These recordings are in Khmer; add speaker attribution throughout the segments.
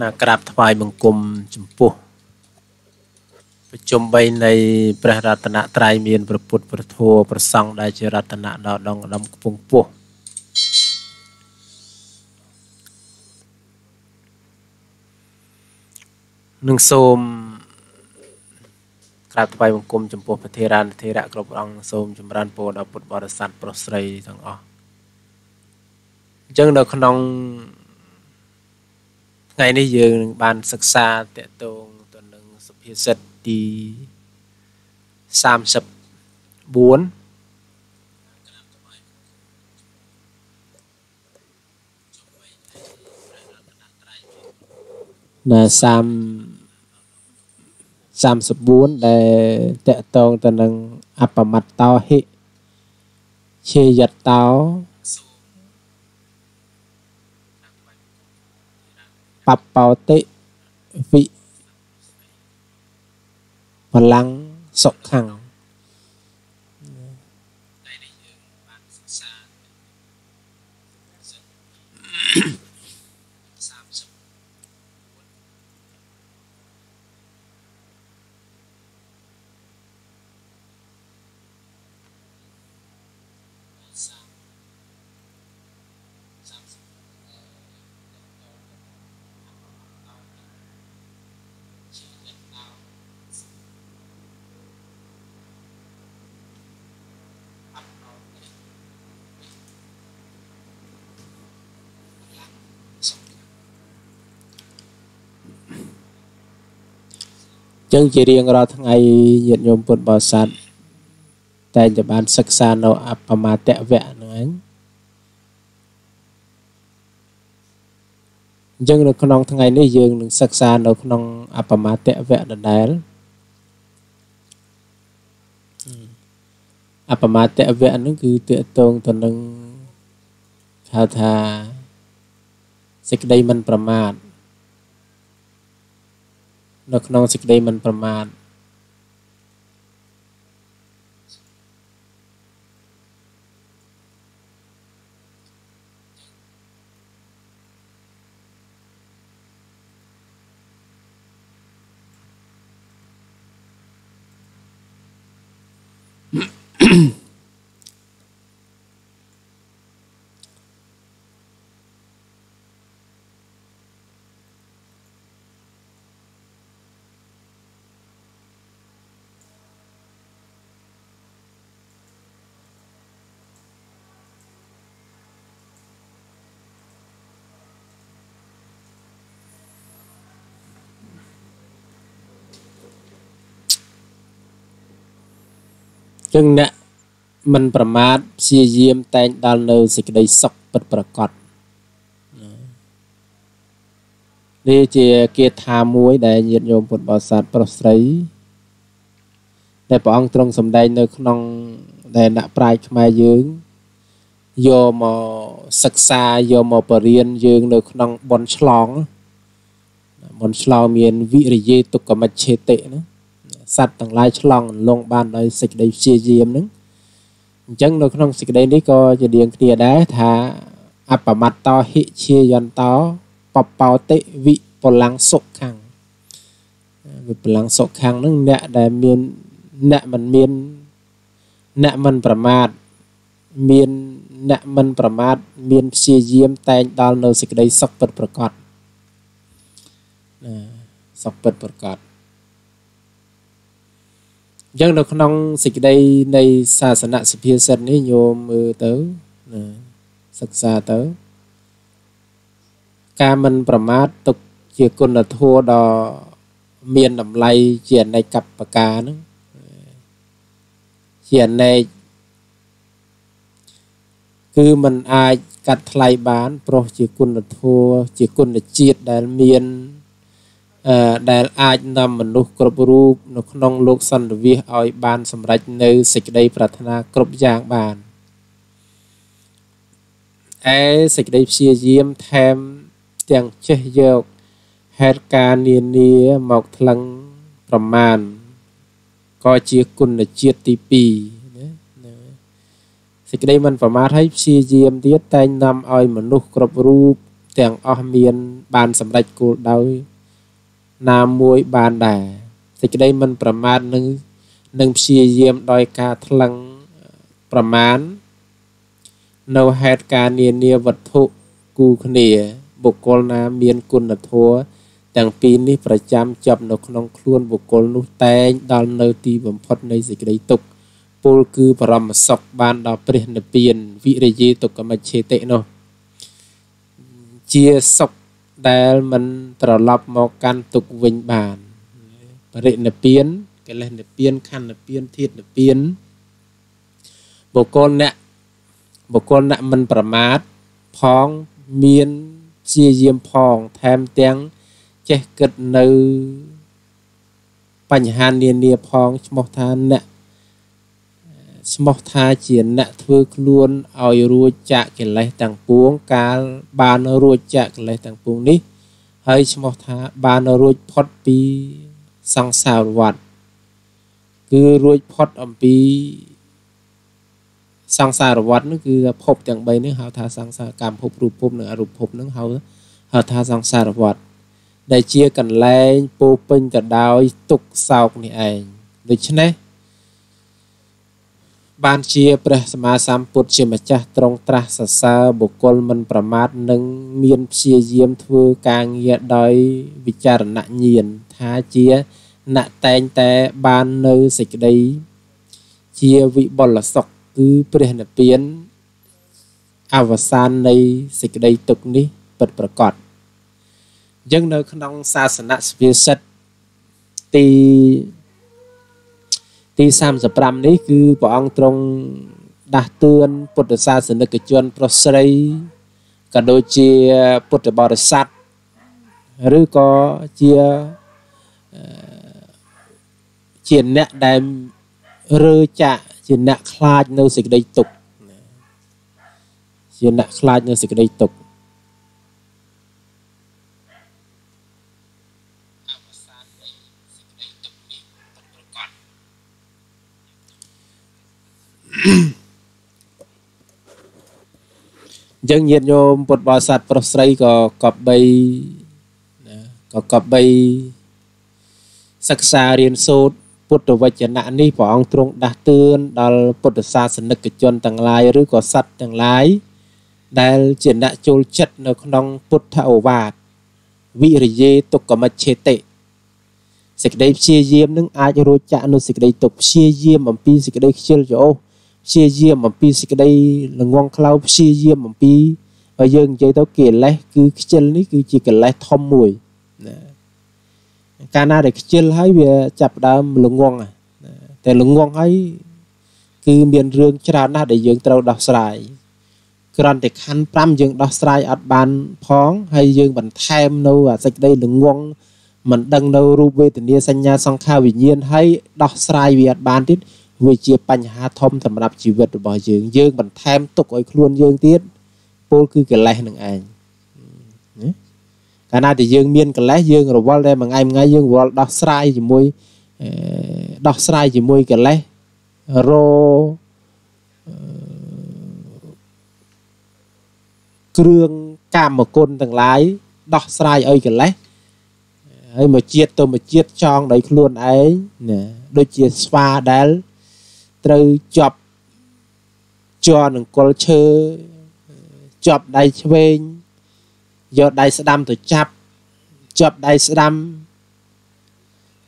Speaker 1: ណាក្រាបថ្វាយបង្គំចំពោះប្រជុំ3នៃព្រះរតនត្រ័យមានព្រះពុទ្ធព្រះធម៌ព្រះសង្ឃដែល ជារតនៈដល់ដងដំខ្ពង់ពោះនឹងសូមក្រាបថ្វាយបង្គំចំពោះព្រះធេរានុធេរៈគ្រប់អង្គសូមចម្រើនពរដល់ពុទ្ធបរិស័ទប្រុសស្រីទាំងអស់អញ្ចឹងនៅក្នុងថ្ងៃនេះយើងនឹងបានសិក្សាតកតងទៅនឹងសុភាសិតទី34ណា34ដែលតកតងទៅនឹងអបមត្តោហិឆេយតោបបោតិវិបលាំងសុខੰងដែលយើងបានសិក្សាចឹងជារៀងរាល់ថ្ងៃញាតិញោមពុទ្ធបរិស័ទតែងតែបានសិក្សានៅអបមាតវៈហ្នឹងឯងអញ្ចឹងនៅក្នុងថ្ងៃនេះយើងនឹងសិក្សានៅក្នុង អបមាតវៈដដែលអបមាតវៈហ្នឹងគឺទាក់ទងទៅនឹងហៅថាសេចក្តីមិនប្រមាទនៅក្នុងសេចក្តីមិនប្រមាទ។ចឹងអ្នកមិនប្រមាថព្យាយាមតែងដល់នៅសេចក្តីសុខពិតប្រាកដនេះជាគាថាមួយដែលញាតិញោមពុទ្ធបរិស័ទប្រុសស្រីដែលព្រះអង្គទ្រង់សម្ដែងនៅក្នុងដែលអ្នកប្រាជ្ញខ្មែរយើងយកមកសិក្សាយកមកបរៀនយើង នៅក្នុងបនឆ្លងបនឆ្លងមាន វិរិយេទុក្កមច្ឆេតិណាសត្វទាំងឡាយឆ្លងលងបានដោយសេចក្តីព្យាយាមហ្នឹងអញ្ចឹងនៅក្នុងសេចក្តីនេះក៏ជារៀងគ្នាដែរថាអបមត្តោហិជាយន្តោ បបោតិវិបលាំងសុខੰងវិបលាំងសុខੰងហ្នឹងអ្នកដែលមានអ្នកមិនមានអ្នកមិនប្រមាទមានអ្នកមិនប្រមាទមានព្យាយាមតែងដល់នៅសេចក្តីសុខពិតប្រកបណាសុខពិតប្រកបអញ្ចឹងនៅក្នុងសេចក្តីនៃសាសនាសុភាសិតនេះញោមមើលទៅណាសិក្សាទៅការមិនប្រមាទទុកជាគុណធម៌ដ៏មានតម្លៃជាអនេកកបកាហ្នឹងជាអនេកគឺมันអាចកាត់ថ្លៃបាន ប្រុសជាគុណធម៌ជាគុណជាតិដែលមានដែលអាចនាំមនុស្សគ្រប់រូប នៅក្នុងលោកសន្តិវិសឲ្យបានសម្រេចនៅសេចក្តី ប្រាថ្នាគ្រប់យ៉ាងបានឯសេចក្តីព្យាយាមថែមទាំងចេះយកហេតុការនានាមកថ្លឹងប្រមាណក៏ជាគុណជាតិទី2ណាសេចក្តីមិនប្រមាថហើយព្យាយាមទៀតតែងនាំឲ្យមនុស្សគ្រប់រូប ទាំងអស់មាន បានសម្រេចគោលដៅណាមួយបានដែរសេចក្តីមិនប្រមាទនឹងនឹងព្យាយាមដោយការថ្លឹងប្រមាណនៅហេតុការនានាវត្ថុគូគ្នា បុគ្គលណាមានគុណធម៌ទាំងពីរនេះប្រចាំជាប់នៅក្នុងខ្លួន បុគ្គលនោះតែងដល់នៅ ទីបំផុតនៃសេចក្តីទុក្ខពលគឺបរមសុខបានដល់ព្រះនិព្វាន វិរិយេទុក្ខមច្ឆេតិនោះជាសុខដែលមិនត្រឡប់មកកាន់ទុកវិញបានបរិនិព្វានកិលេសនិព្វានខណ្ឌនិព្វានធាតនិព្វានបុគ្គលអ្នកបុគ្គលអ្នកមិនប្រមាទផងមានព្យាយាមផងថែមទាំង ចេះគិតនៅ បញ្ហានានាផងឈ្មោះថាអ្នកស្មោះថាជាអ្នកធ្វើខ្លួនឲ្យរួចចាកកិលេសទាំងពួង កាលបានរួចចាកកិលេសទាំងពួងនេះហើយឈ្មោះថាបានរួចផុតពីសង្សារវត្តគឺរួចផុតអំពីសង្សារវត្តនោះគឺភពទាំង3នេះហៅថាសង្សារកម្មភពរូបភពនិងអរូបភពនឹងហៅហៅថាសង្សារវត្តដែលជាកន្លែងពោពេញទៅដោយទុក្ខសោកនេះឯងដូច្នេះបានជាព្រះសម្មាសម្ពុទ្ធជាម្ចាស់ទ្រង់ត្រាស់សរសើរបុគ្គលមិនប្រមាទនិងមានព្យាយាមធ្វើការងារដោយវិចារណញាណថាជាអ្នកតែងតែបាននៅសេចក្តី ជាវិបលសុខគឺព្រះនិព្វានអវសាននៃសេចក្តីទុក្ខនេះពិតប្រាកដយើងនៅក្នុងសាសនាស្វាសិទ្ធទីទី35នេះគឺព្រះអង្គទ្រង់ដាស់តឿនពុទ្ធសាសនិកជនប្រុសស្រីក៏ដូចជាពុទ្ធបរិស័ទឬក៏ជាជាអ្នកដែលរើចាក់ជាអ្នកខ្លាចនៅសេចក្តីទុក្ខជាអ្នកខ្លាចនៅសេចក្តីទុក្ខអញ្ចឹងញាតិញោមពុទ្ធបរិស័ទប្រុសស្រីក៏កប់បីណាក៏កប់បីសិក្សារៀនសូត្រពុទ្ធវចនៈនេះព្រះអង្គទ្រង់ដាស់តឿនដល់ពុទ្ធសាសនិកជនទាំងឡាយឬក៏សត្វទាំងឡាយដែល ជាអ្នកចូលចិត្តនៅ ក្នុងពុទ្ធអូវាទវិរិយេទុក្កមច្ឆេតិសេចក្តីព្យាយាមនឹងអាចរួចចាក់នូវសេចក្តីទុក្ខព្យាយាមអំពីសេចក្តីខ្ជិលច្រអូសព្យាយាមអំពីសេចក្តីល្ងងខ្លៅព្យាយាមអំពីហើយយើងនិយាយទៅកិលេសគឺខ្ជិលនេះគឺជាកិលេសធំមួយណាកាលណាដែលខ្ជិលហើយវាចាប់ដើមល្ងងតែល្ងងហើយគឺមានរឿងច្រើនណាស់ដែលយើងត្រូវដោះស្រាយក្រន្តតែខណ្ឌ5យើងដោះស្រាយអត់បាន ផងហើយយើងបន្ថែមនៅអាសេចក្តីល្ងងមិនដឹងនៅរូបវេទនាសញ្ញាសង្ខារវិញ្ញាណហើយដោះស្រាយវាអត់បានទៀតវាជាបញ្ហាធំសម្រាប់ជីវិតរបស់យើង យើងបន្ថែមទុកឲ្យខ្លួនយើងទៀតពលគឺកិលេសនឹងឯងណាកាលណាដែលយើងមានកិលេសយើងរវល់តែមួយថ្ងៃមួយថ្ងៃយើងរវល់ដោះស្រាយជាមួយដោះស្រាយជាមួយកិលេសរគ្រឿងកាមគុណទាំងឡាយដោះស្រាយឲ្យកិលេសហើយមកជាតិទៅមកជាតិចង់ដោយខ្លួនឯងណាដូចជាស្វាដែលត្រូវជាប់ជាប់នឹងគល់ឈើជាប់ដៃឆ្វេងយកដៃស្ដាំទៅចាប់ជាប់ដៃស្ដាំ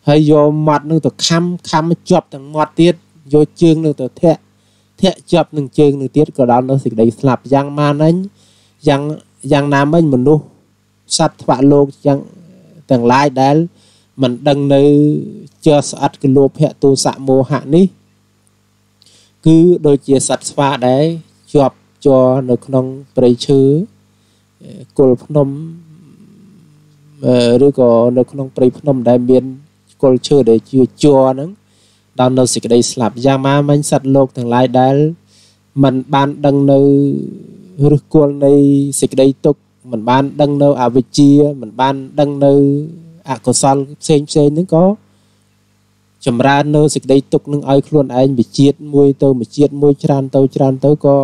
Speaker 1: ហើយយកមាត់នឹងទៅខំខំជាប់ទាំងមាត់ទៀតយកជើងនឹងទៅធាក់ធាក់ជាប់នឹងជើងនឹងទៀតក៏ដល់នៅសេចក្តីស្លាប់យ៉ាងម៉ាណិញយ៉ាងយ៉ាងណាមិញមនុស្សសត្វថ្វាក់លោកយ៉ាងទាំងឡាយដែលមិនដឹងនៅជាស្អិតគលោភៈទោសៈមោហៈនេះគឺដូចជាសត្វស្វាដែរជាប់ជ័រនៅក្នុងព្រៃឈើគល់ភ្នំឬក៏នៅក្នុងព្រៃភ្នំដែល មានគល់ឈើដែលជាជ័រហ្នឹងដល់នៅសេចក្តីស្លាប់យ៉ាងម៉ាមិញសត្វលោកទាំងឡាយដែលมันបានដឹងនៅឫសគល់នៃសេចក្តីទុក្ខมันបាន ដឹងនៅអវិជ្ជាมันបាន ដឹងនៅអកុសលផ្សេងផ្សេងហ្នឹងក៏ចម្រើននៅសេចក្តីទុកនឹងឲ្យខ្លួនឯងវិជាតិមួយទៅវិជាតិមួយច្រើនទៅ ច្រើនទៅក៏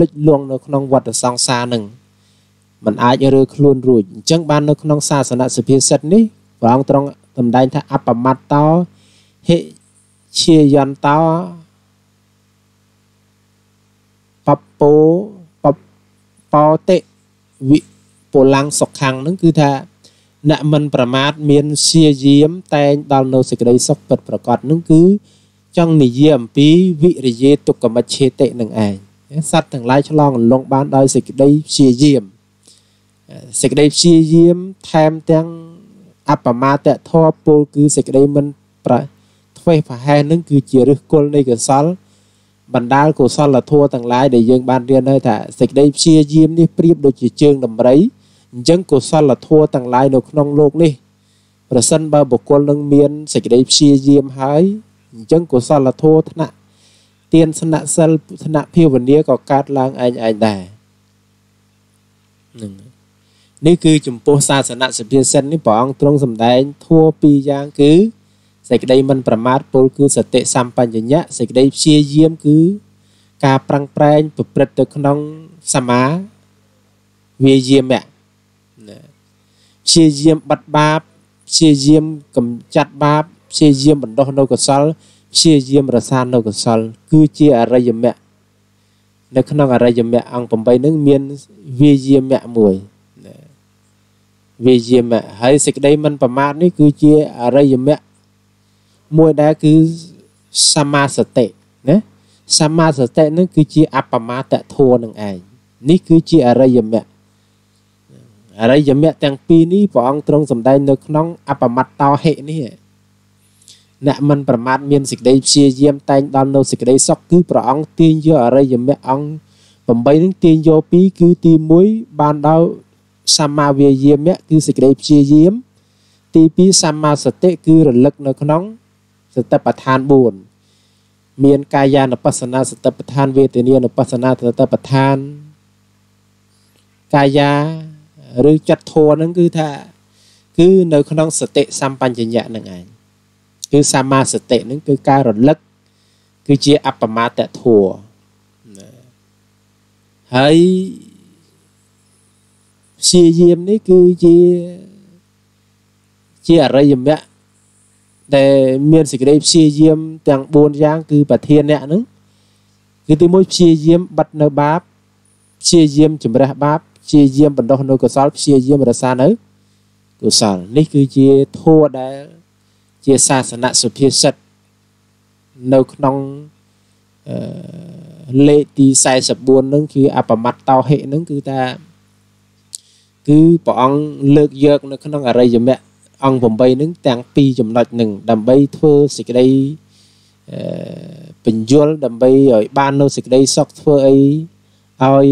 Speaker 1: លិចលង់នៅក្នុងវដ្តសង្សារនឹងมันអាចរើខ្លួនរួចអញ្ចឹងបាននៅក្នុង សាសនៈសភាសិទ្ធនេះព្រះអង្គទ្រង់តម្ដែងថា អបមត្តោហិជាយន្តោបពោបបោតិវិពលังសុខាំងនឹងគឺថាអ្នកមិនប្រមាថមានសៀយាមតែងដល់នៅសេចក្តីសុខពិតប្រកបនឹងគឺចង់និយាយអំពីវិរិយេទុក្កមច្ឆេតិនឹងឯងសត្វទាំងឡាយឆ្លង លងបានដោយសេចក្តីព្យាយាមសេចក្តីព្យាយាមថែមទាំងអបមាតធម៌ពលគឺសេចក្តីមិនប្រធ្វេសប្រហែសនឹងគឺជាឫសគល់នៃកុសលបណ្ដាលកុសលធម៌ទាំងឡាយដែលយើងបានរៀនហើយថាសេចក្តីព្យាយាមនេះប្រៀបដូចជាជើងដំរីអញ្ចឹងកុសលធម៌ទាំងឡាយនៅក្នុងโลกនេះប្រសិនបើបុគ្គលនឹងមានសេចក្តីព្យាយាមហើយអញ្ចឹងកុសលធម៌ថ្នាក់ទានស្នាក់សិលថ្នាក់ភាវនាក៏កើតឡើងឯងឯងដែរនឹងនេះគឺចំពោះសាសនៈសុភាសិតនេះព្រះអង្គទ្រង់សម្ដែងធัวពីរយ៉ាង គឺសេចក្តីមិនប្រមាទពលគឺសតិសម្បញ្ញៈសេចក្តីព្យាយាមគឺ ការប្រឹងប្រែងប្រព្រឹត្តទៅក្នុងសមាវាយាមៈព្យាយាមបិទបាបព្យាយាមកំចាត់បាបព្យាយាមបណ្ដោះនៅកុសលព្យាយាមរសាននៅកុសល គឺជាអរិយមគ្គនៅក្នុងអរិយមគ្គអង្គ8នឹងមានវាយាមគ្គមួយវាយាមគ្គហើយសេចក្តីមិនប្រមាទនេះគឺជាអរិយមគ្គមួយដែរគឺសមាសតិណាសមាសតិនឹងគឺជាអបមាតធัวនឹងឯងនេះគឺជាអរិយមគ្គអរិយមគ្គទាំងពីរនេះព្រះអង្គទ្រង់សម្ដែងនៅក្នុងអបមត្តោហិនេះអ្នកមិនប្រមាថមានសេចក្តីព្យាយាមតែងដល់នៅសេចក្តីសុខគឺព្រះអង្គទាញយកអរិយមគ្គអង្គ8នឹងទាញយកពីគឺទី1បានដល់សម្មាវាយាមៈគឺសេចក្តីព្យាយាមទី2សម្មាសតិគឺរលឹកនៅក្នុង សតិប្បដ្ឋាន4មានកាយានុបស្សនាសតិប្បដ្ឋានវេទនានុបស្សនាសតិប្បដ្ឋានកាយាឬចិត្តធម៌ហ្នឹងគឺថា គឺនៅក្នុងសតិសម្បញ្ញៈហ្នឹងឯងគឺសមាសតិហ្នឹងគឺការរលឹកគឺជាអបមាតធัวហើយព្យាយាមនេះគឺជាជាអរិយមគ្គដែលមានសេចក្តីព្យាយាម ទាំង4យ៉ាងគឺប្រធានអ្នកហ្នឹងគឺទី1ព្យាយាមបិទនៅបាបព្យាយាមជំរះបាបព្យាយាមបណ្ដោះនៅកុសលព្យាយាមរក្សានៅកុសលនេះគឺជាធម៌ដែលជាសាសនៈសុភាសិតនៅក្នុងលេខទី44នឹងគឺអបមត្តតោហិនឹងគឺថាគឺព្រះអង្គលើកយកនៅក្នុងអរិយមគ្គអង្គ8នឹងទាំងពីរចំណុចនឹងដើម្បីធ្វើសេចក្តីបញ្យលដើម្បីឲ្យបាននៅសេចក្តីសុខធ្វើអីឲ្យ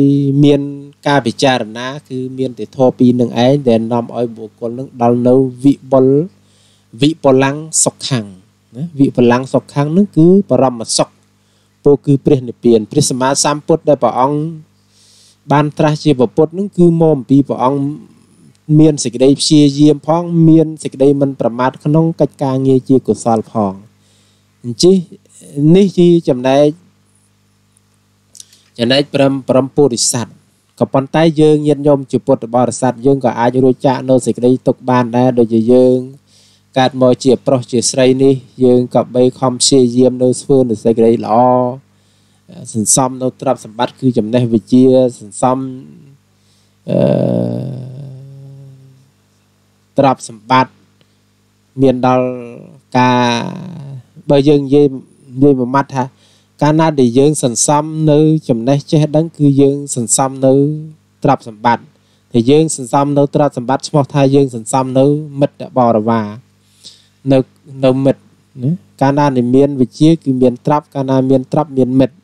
Speaker 1: មានការពិចារណាគឺមានតែធម៌ពីរនឹងឯងដែលនាំឲ្យបុគ្គលនឹងដល់នៅវិបុលវិបលាំងសុខខੰងណាវិបលាំងសុខខੰងនឹងគឺបរមសុខពោគឺព្រះនិព្វានព្រះសម្មាសម្ពុទ្ធដែលព្រះអង្គបានត្រាស់ជាពុទ្ធនឹងគឺមកអំពីព្រះអង្គមានសេចក្តីព្យាយាមផង មានសេចក្តីមិនប្រមាថក្នុងកិច្ចការងារជាកុសលផងអញ្ចឹងនេះជាចំណែកចំណែក5 7ពុរិស័ទក៏ប៉ុន្តែយើងញាតិញោមជាពុទ្ធបរិស័ទយើងក៏អាចរួចចាកនៅសេចក្តីទុកបានដែរដូចជាយើងកើតមកជាប្រុសជាស្រីនេះ យើងក៏បីខំព្យាយាមនៅធ្វើនៅសេចក្តីល្អសន្សំនៅទ្រព្យសម្បត្តិគឺចំណេះវិជ្ជាសន្សំអឺទ្រព្យសម្បត្តិមានដល់ការបើយើងនិយាយនិយាយមួយម៉ាត់ថាកាលណាដែលយើងសន្សំនៅ ចំណេះចេះដឹង គឺយើងសន្សំនៅទ្រព្យសម្បត្តិតែយើងសន្សំនៅទ្រព្យសម្បត្តិឈ្មោះថាយើងសន្សំនៅមិត្តបរិវារនៅនៅមិត្តណាកាលណាដែលមានវិជា គឺមានទ្រព្យកាលណាមានទ្រព្យមានមិត្ត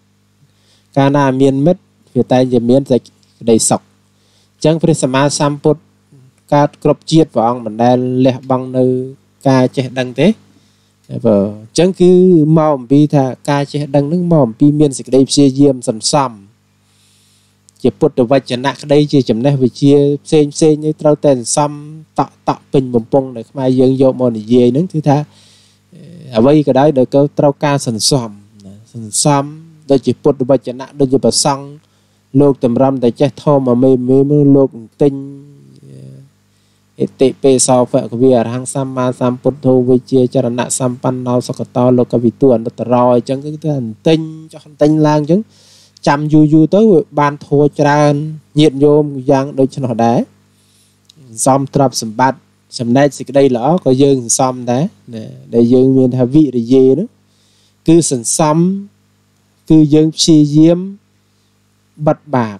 Speaker 1: កាលណាមានមិត្តវាតែជាមានសេចក្តីសុខអញ្ចឹងព្រះសម្មាសម្ពុទ្ធកើតគ្រប់ជាតិព្រះអង្គមិនដែលលះបង់នៅ ការចេះដឹងទេបើអញ្ចឹងគឺមកអំពីថា ការចេះដឹងនឹងមកអំពីមានសេចក្តីព្យាយាមសន្សំ ជាពុទ្ធវចនៈក្តីជាចំណេះវិជាផ្សេងផ្សេងនេះត្រូវតែសន្សំតក់តក់ពេញបំពង់ដែលខ្មែរយើងយកមកនិយាយហ្នឹងគឺថា អ្វីក៏ដោយដែលគេត្រូវការសន្សំសន្សំ ដូចជាពុទ្ធវចនៈដូចជាប្រសង់លោកតម្រាំតែចេះធម៌មកមេមេមើលលោកទិញអិតិពេសោភគវិអរហង្គសម្មាសម្ពុទ្ធោវិជាចរណៈសម្បណ្ណោសកតោលោកវិទូអនុត្តរោអញ្ចឹងគឺទៅអន្ទិញចុះអន្ទិញឡើងអញ្ចឹងចាំយូរយូរទៅវាបានធួច្រើនញាតញោមយ៉ាងដូចនោះដែរសំទ្រព្យសម្បត្តិចំណែកសេចក្តីល្អក៏យើងសន្សំដែរណាដែលយើងមានថាវិរិយេនោះគឺសន្សំគឺយើងព្យាយាមបិទបាប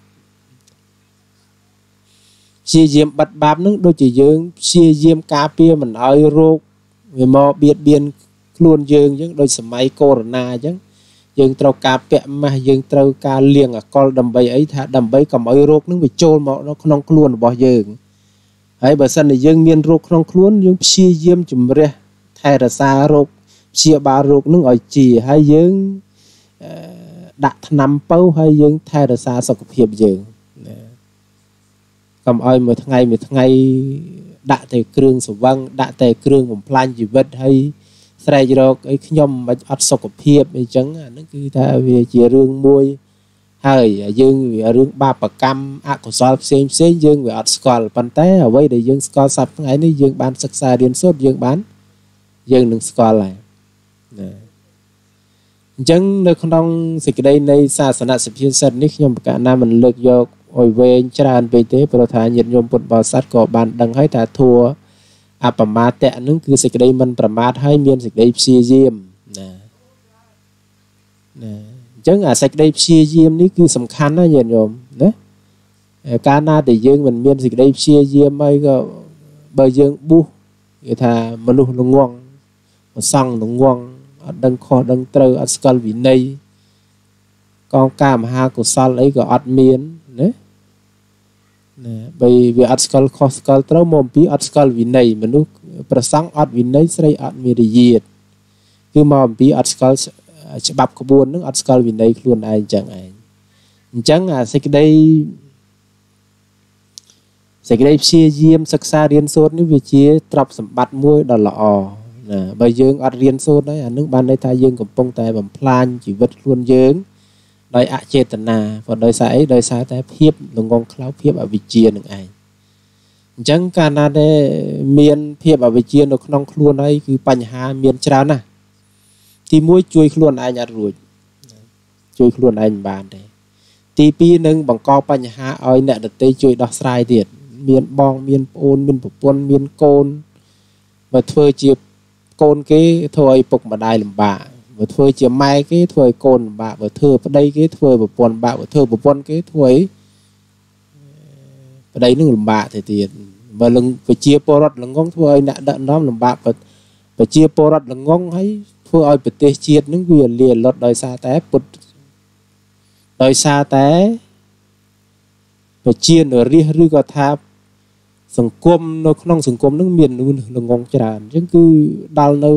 Speaker 1: ព្យាយាមបិទបាបនឹងដូចជាយើងព្យាយាមការពារមិនឲ្យរោគវាមកបៀតបៀនខ្លួនយើងអញ្ចឹងដូចសម័យកូវីដ -19 អញ្ចឹងយើងត្រូវការពាក់ម៉ាស់យើងត្រូវការលាងអាកុលដើម្បីអីថាដើម្បីកុំឲ្យរោគនឹងវាចូលមកក្នុងខ្លួនរបស់យើងហើយបើសិនជាយើងមានរោគក្នុងខ្លួនយើងព្យាយាមជំរះថែរក្សារោគព្យាបាលរោគនឹងឲ្យជាហើយយើងដាក់ថ្នាំបើហើយយើងថែរក្សាសុខភាពយើង។កុំឲ្យមួយថ្ងៃមួយថ្ងៃដាក់តែគ្រឿងសង្វឹងដាក់តែគ្រឿងបំផ្លាញជីវិតហើយស្រែករកអីខ្ញុំមិនអត់សុខភាពអីចឹងអាហ្នឹងគឺថាវាជារឿងមួយហើយយើងវារឿងបាបកម្មអកុសលផ្សេងផ្សេងយើងវាអត់ស្គាល់ប៉ុន្តែអ្វីដែលយើងស្គាល់សប្តាហ៍នេះយើងបានសិក្សារៀនសូត្រយើងបានយើងនឹងស្គាល់ហើយណាអញ្ចឹងនៅក្នុងសេចក្តីនៃសាសនាសភាសិទ្ធនេះខ្ញុំប្រកាសណាមិនលើកយកឲ្យវែងច្រើនពេកទេព្រោះថាញាតិញោមពុទ្ធបរិស័ទក៏បានដឹងហើយថាធัวអបមាទៈនឹងគឺសេចក្តីមិនប្រមាទហើយមានសេចក្តីព្យាយាមណាណាអញ្ចឹងអាសេចក្តីព្យាយាមនេះគឺសំខាន់ណាញាតិញោមណាកាលណាដែលយើងមិនមានសេចក្តីព្យាយាមហើយក៏បើយើងប៊ូសគេថាមនុស្សល្ងងប្រសង់ល្ងងអត់ដឹងខុសដឹងត្រូវអត់ស្គាល់វិន័យកងការមហាកុសលអីក៏អត់មានណាបីវាអត់ស្គាល់ខុសស្គាល់ត្រូវមកអំពីអត់ស្គាល់វិន័យមនុស្សប្រសង់អត់វិន័យស្រីអត់មេរិយាទគឺមកអំពីអត់ស្គាល់ច្បាប់ក្បួននឹងអត់ស្គាល់វិន័យខ្លួនឯងចឹងឯងអញ្ចឹងអាសេចក្តីសេចក្តីព្យាយាមសិក្សារៀនសូត្រនេះវាជាទ្រព្យសម្បត្តិមួយដ៏ល្អណាបើយើងអត់រៀនសូត្រហើយអានឹងបានន័យថាយើងកំពុងតែបំផ្លាញជីវិតខ្លួនយើងដោយអចេតនាព្រោះដោយសារអីដោយសារតែភាពល្ងងខ្លៅភាពអវិជ្ជានឹងឯងអញ្ចឹងកាលណាដែលមានភាពអវិជ្ជា នៅក្នុង ខ្លួនហើយគឺបញ្ហាមានច្រើនណាស់ទី1ជួយ ខ្លួនឯងអត់រួចជួយខ្លួនឯងមិនបានទេទី2នឹងបង្កបញ្ហាឲ្យអ្នកដទៃជួយដោះស្រាយទៀតមានបង មានប្អូនមានប្រពន្ធមានកូនបើធ្វើជាកូនគេធ្វើឲ្យពុកម្ដាយលំបាកបើធ្វើជាម៉ែគេធ្វើឲ្យកូនពិបាកបើធ្វើប្តីគេធ្វើប្រពន្ធពិបាកបើធ្វើប្រពន្ធគេធ្វើឲ្យប្តីនឹងលំបាកទៅទៀតបើលឹងប្រជាពលរដ្ឋល្ងងធ្វើឲ្យអ្នកដឹកនាំលំបាកប្រជាពលរដ្ឋល្ងងហើយធ្វើឲ្យប្រទេសជាតិនឹងវាលាលត់ដោយសារតែពុតដោយសារតែប្រជានរាជឬក៏ថាសង្គមនៅក្នុងសង្គមនឹងមានមនុស្សល្ងងច្រើនអញ្ចឹងគឺដល់នៅ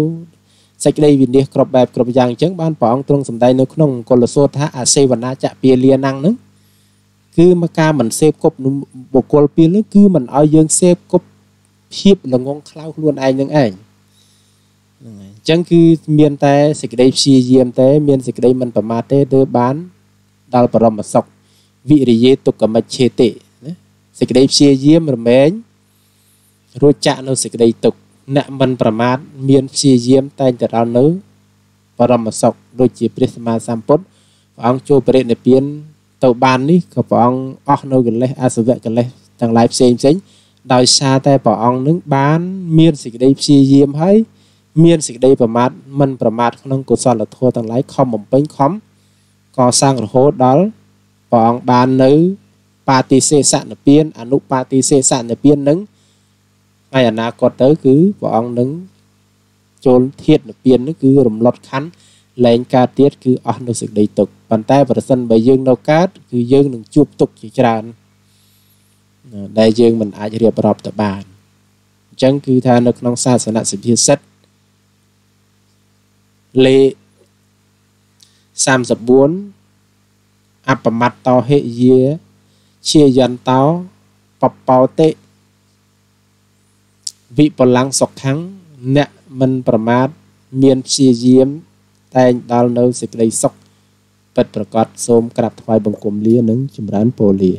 Speaker 1: សេចក្តីវិនិច្ឆ័យគ្រប់បែបគ្រប់យ៉ាងអញ្ចឹងបានព្រះអង្គទ្រង់សម្ដែងនៅក្នុងកុលសូត្រថាអសេវនាចពាលានាំងហ្នឹងគឺមកការមិនសេពគប់បុគ្គលពីលនោះគឺមិនឲ្យយើងសេពគប់ភាពល្ងងខ្លៅខ្លួនឯងនឹងឯងហ្នឹងហើយអញ្ចឹងគឺមានតែសេចក្តីព្យាយាមតែមានសេចក្តីមិនប្រមាទទេទើបបានដល់បរមសុខវិរិយេទុក្ខមិច្ឆេតិណាសេចក្តីព្យាយាមរមែងរួចចាក់នៅសេចក្តីទុក្ខអ្នកមិនប្រមាថមានព្យាយាមតែងទៅដល់នៅបរមសុខដូចជាព្រះសម្មាសម្ពុទ្ធព្រះអង្គចូលបរិនិព្វាន ទៅបាននេះក៏ព្រះអង្គអស់នៅកិលេសអសវៈកិលេសទាំងឡាយផ្សេងផ្សេងដោយសារតែព្រះអង្គនឹងបាន មានសេចក្តីព្យាយាមហើយ មានសេចក្តីប្រមាថមិនប្រមាថក្នុងកុសលធម៌ទាំងឡាយខំបំពេញខំកសាងរហូតដល់ព្រះអង្គបាននៅ បាតិសេសនិព្វានអនុបាតិសេសនិព្វាននឹងថ្ងៃអនាគតទៅគឺព្រះអង្គនឹងចូលធាតនិព្វាននេះគឺ រំលត់ខណ្ឌលែងកើតទៀតគឺអស់នៅសេចក្តីទុកប៉ុន្តែប្រសិនបើយើង នៅកើតគឺយើងនឹងជួបទុកជាច្រើនដែលយើងមិនអាចរៀបរាប់ទៅបានអញ្ចឹងគឺថានៅក្នុងសាសនាសិភាសិតលេ34អបមត្តតហិយាជាយន្តោបបោតិវិបលាំងសុខੰងអ្នកមិន ប្រមាទមានព្យាយាម តែងដល់នៅសេចក្តីសុខពិតប្រកបសូមក្រាបថ្វាយបង្គំលានិងចម្រើនពរលា